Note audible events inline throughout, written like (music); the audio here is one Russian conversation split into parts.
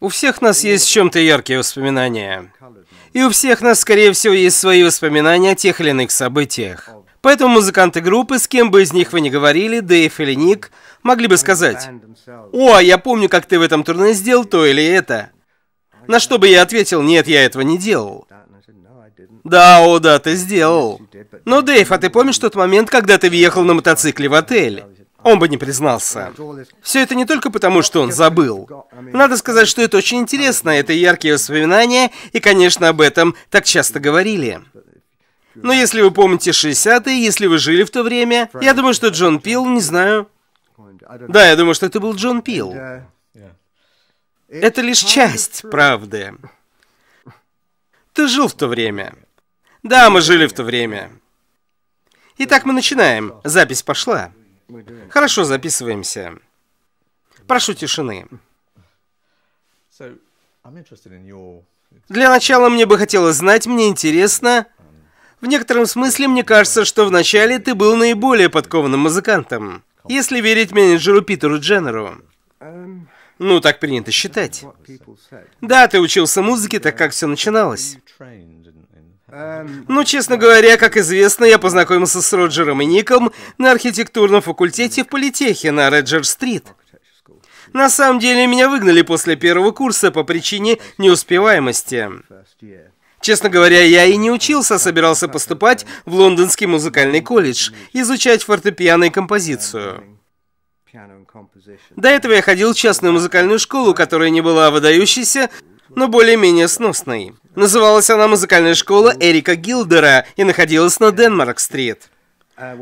У всех нас есть в чем-то яркие воспоминания. И у всех нас, скорее всего, есть свои воспоминания о тех или иных событиях. Поэтому музыканты группы, с кем бы из них вы ни говорили, Дэйв или Ник, могли бы сказать, «О, а я помню, как ты в этом турне сделал то или это». На что бы я ответил, «Нет, я этого не делал». Да, о да, ты сделал. Но, Дэйв, а ты помнишь тот момент, когда ты въехал на мотоцикле в отель? он бы не признался. Все это не только потому, что он забыл. Надо сказать, что это очень интересно, это яркие воспоминания, и, конечно, об этом так часто говорили. Но если вы помните 60-е, если вы жили в то время, я думаю, что Джон Пил, не знаю... Да, я думаю, что это был Джон Пил. Это лишь часть правды. Ты жил в то время. Да, мы жили в то время. Итак, мы начинаем. Запись пошла. Хорошо, записываемся. Прошу тишины. Для начала мне бы хотелось знать, мне интересно... В некотором смысле, мне кажется, что вначале ты был наиболее подкованным музыкантом. Если верить менеджеру Питеру Дженнеру. Эм, ну, так принято считать. Да, ты учился музыке, так как все начиналось. Эм, ну, честно говоря, как известно, я познакомился с Роджером и Ником на архитектурном факультете в Политехе на Реджер-стрит. На самом деле, меня выгнали после первого курса по причине неуспеваемости. Честно говоря, я и не учился, а собирался поступать в Лондонский музыкальный колледж, изучать фортепиано и композицию. До этого я ходил в частную музыкальную школу, которая не была выдающейся, но более-менее сносной. Называлась она «Музыкальная школа Эрика Гилдера» и находилась на Денмарк-стрит.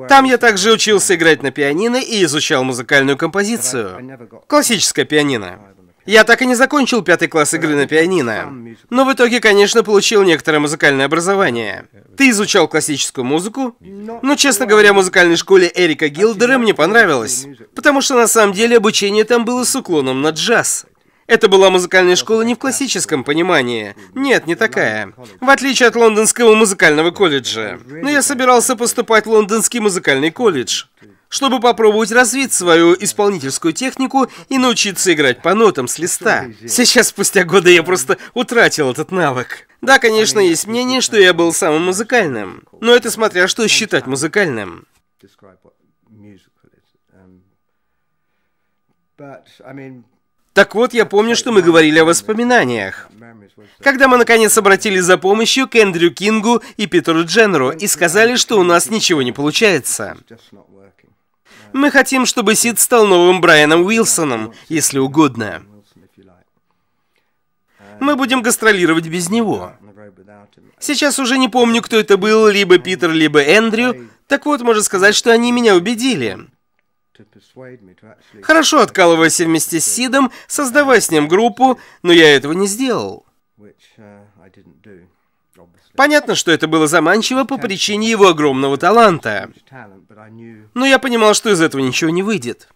Там я также учился играть на пианино и изучал музыкальную композицию. Классическое пианино. Я так и не закончил пятый класс игры на пианино. Но в итоге, конечно, получил некоторое музыкальное образование. Ты изучал классическую музыку? Но, честно говоря, в музыкальной школе Эрика Гилдера мне понравилось. Потому что на самом деле обучение там было с уклоном на джаз. Это была музыкальная школа не в классическом понимании. Нет, не такая. В отличие от лондонского музыкального колледжа. Но я собирался поступать в лондонский музыкальный колледж чтобы попробовать развить свою исполнительскую технику и научиться играть по нотам с листа. Сейчас, спустя годы, я просто утратил этот навык. Да, конечно, есть мнение, что я был самым музыкальным, но это смотря что считать музыкальным. But, I mean, так вот, я помню, что мы говорили о воспоминаниях. Когда мы наконец обратились за помощью к Эндрю Кингу и Питеру Дженнеру и сказали, что у нас ничего не получается. Мы хотим, чтобы Сид стал новым Брайаном Уилсоном, если угодно. Мы будем гастролировать без него. Сейчас уже не помню, кто это был, либо Питер, либо Эндрю. Так вот, можно сказать, что они меня убедили. Хорошо откалывайся вместе с Сидом, создавай с ним группу, но я этого не сделал. Uh, Понятно, что это было заманчиво по причине его огромного таланта. Но я понимал, что из этого ничего не выйдет.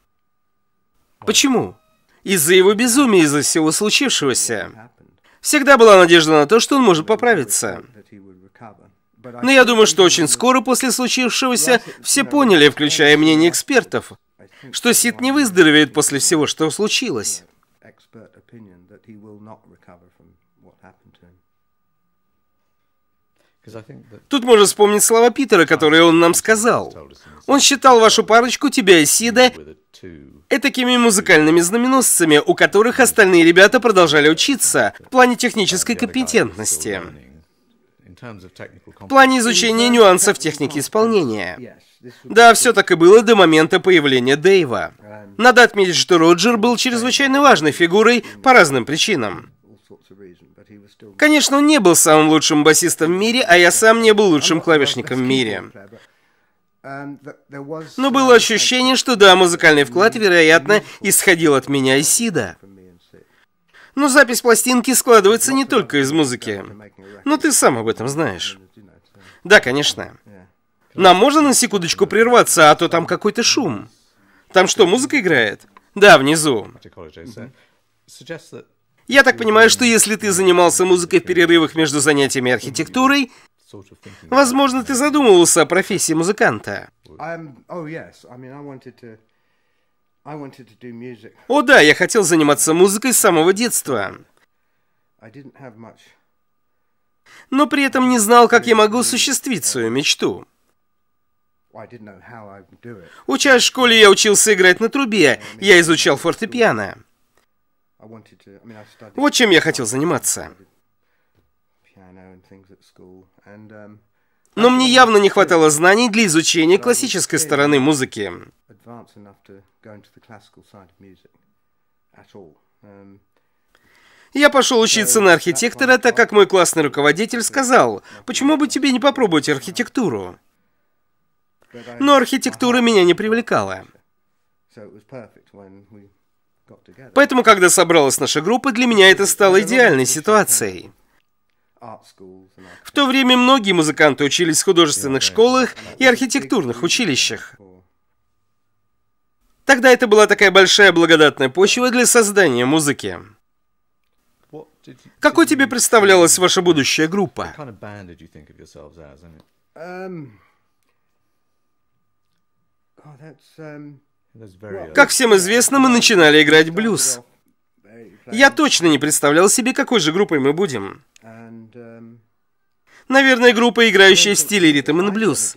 Почему? Из-за его безумия, из-за всего случившегося. Всегда была надежда на то, что он может поправиться. Но я думаю, что очень скоро после случившегося все поняли, включая мнение экспертов, что Сид не выздоровеет после всего, что случилось. Тут можно вспомнить слова Питера, которые он нам сказал. Он считал вашу парочку, тебя и Сида, этакими музыкальными знаменосцами, у которых остальные ребята продолжали учиться в плане технической компетентности. В плане изучения нюансов техники исполнения. Да, все так и было до момента появления Дэйва. Надо отметить, что Роджер был чрезвычайно важной фигурой по разным причинам. Конечно, он не был самым лучшим басистом в мире, а я сам не был лучшим клавишником в мире. Um, Но было ощущение, что да, музыкальный вклад, вероятно, исходил от меня и Сида. Но запись пластинки складывается не только из музыки. Но ну, ты сам об этом знаешь. Да, конечно. Нам можно на секундочку прерваться, а то там какой-то шум. Там что, музыка играет? Да, внизу. Я так понимаю, что если ты занимался музыкой в перерывах между занятиями архитектурой, возможно, ты задумывался о профессии музыканта. Um, oh, о да, я хотел заниматься музыкой с самого детства. Но при этом не знал, как я могу осуществить свою мечту. Учась в школе, я учился играть на трубе, я изучал фортепиано. Вот чем я хотел заниматься. Um, Но мне явно не хватало знаний для изучения классической стороны музыки advanced enough to go into the classical side of music at all. Um, я пошел учиться на архитектора, так как мой классный руководитель сказал, почему бы тебе не попробовать архитектуру? Но архитектура uh-huh. меня не привлекала. Поэтому, когда собралась наша группа, для меня это стало идеальной ситуацией. В то время многие музыканты учились в художественных школах uh, и архитектурных училищах. Тогда это была такая большая благодатная почва для создания музыки. Какой тебе представлялась ваша будущая группа? Эм, oh, эм, как всем известно, мы начинали играть блюз. Я точно не представлял себе, какой же группой мы будем. Эм, Наверное, группа, играющая в стиле ритм и блюз.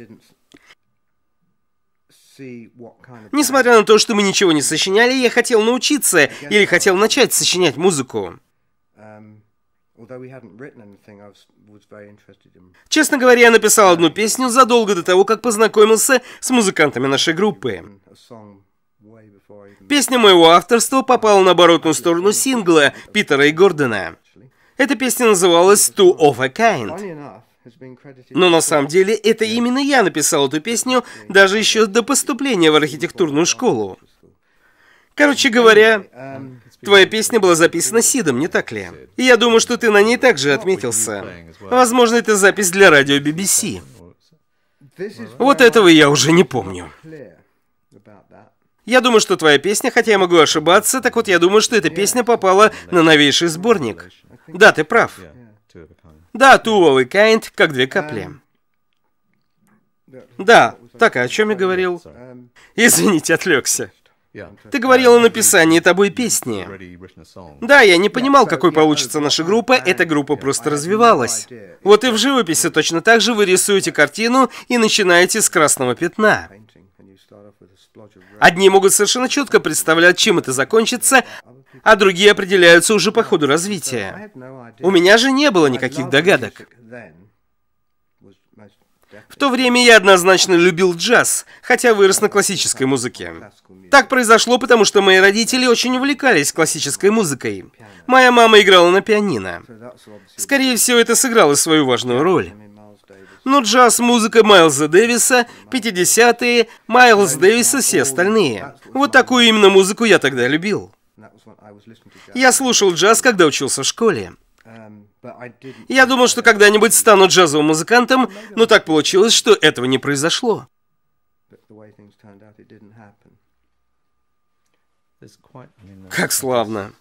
Несмотря на то, что мы ничего не сочиняли, я хотел научиться или хотел начать сочинять музыку. Um, Честно говоря, я написал одну песню задолго до того, как познакомился с музыкантами нашей группы. Песня моего авторства попала на оборотную сторону сингла Питера и Гордона. Эта песня называлась «Two of a Kind». Но на самом деле это именно я написал эту песню даже еще до поступления в архитектурную школу. Короче говоря, um, твоя песня была записана Сидом, не так ли? И я думаю, что ты на ней также отметился. Возможно, это запись для радио BBC. Вот этого я уже не помню. Я думаю, что твоя песня, хотя я могу ошибаться, так вот я думаю, что эта песня попала на новейший сборник. Да, ты прав. Да, two of a kind, как две капли. Эм, да, так, а о чем я говорил? Извините, отвлекся. Ты говорил о написании тобой песни. Да, я не понимал, какой получится наша группа, эта группа просто развивалась. Вот и в живописи точно так же вы рисуете картину и начинаете с красного пятна. Одни могут совершенно четко представлять, чем это закончится, а другие определяются уже по ходу развития. У меня же не было никаких догадок. В то время я однозначно любил джаз, хотя вырос на классической музыке. Так произошло, потому что мои родители очень увлекались классической музыкой. Моя мама играла на пианино. Скорее всего, это сыграло свою важную роль. Но джаз-музыка Майлза Дэвиса, 50-е, Майлз Дэвис все остальные. Вот такую именно музыку я тогда любил. Я слушал джаз, когда учился в школе. Um, Я думал, что когда-нибудь стану джазовым музыкантом, но так получилось, что этого не произошло. Как славно.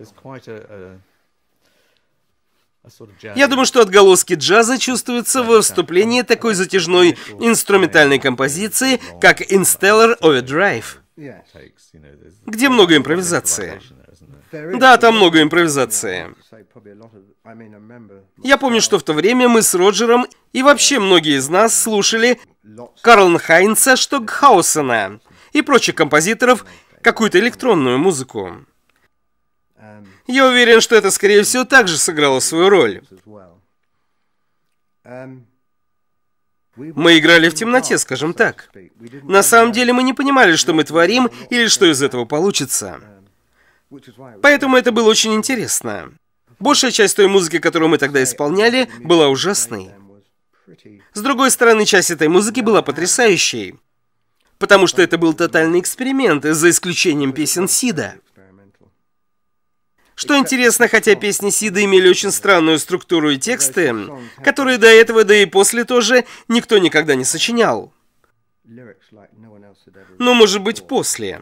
It's (coughs) quite a, a я думаю, что отголоски джаза чувствуются в вступлении такой затяжной инструментальной композиции, как Instellar Overdrive, где много импровизации. Да, там много импровизации. Я помню, что в то время мы с Роджером и вообще многие из нас слушали Карл Хайнца Штогхаусена и прочих композиторов какую-то электронную музыку. Я уверен, что это, скорее всего, также сыграло свою роль. Мы играли в темноте, скажем так. На самом деле мы не понимали, что мы творим или что из этого получится. Поэтому это было очень интересно. Большая часть той музыки, которую мы тогда исполняли, была ужасной. С другой стороны, часть этой музыки была потрясающей. Потому что это был тотальный эксперимент, за исключением песен Сида. Что интересно, хотя песни Сида имели очень странную структуру и тексты, которые до этого, да и после тоже, никто никогда не сочинял. Но, ну, может быть, после.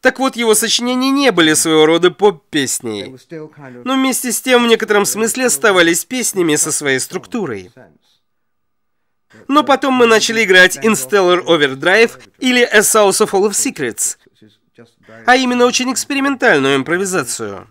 Так вот, его сочинения не были своего рода поп-песней, но вместе с тем в некотором смысле оставались песнями со своей структурой. Но потом мы начали играть "Instellar Overdrive или A House of All of Secrets, а именно очень экспериментальную импровизацию.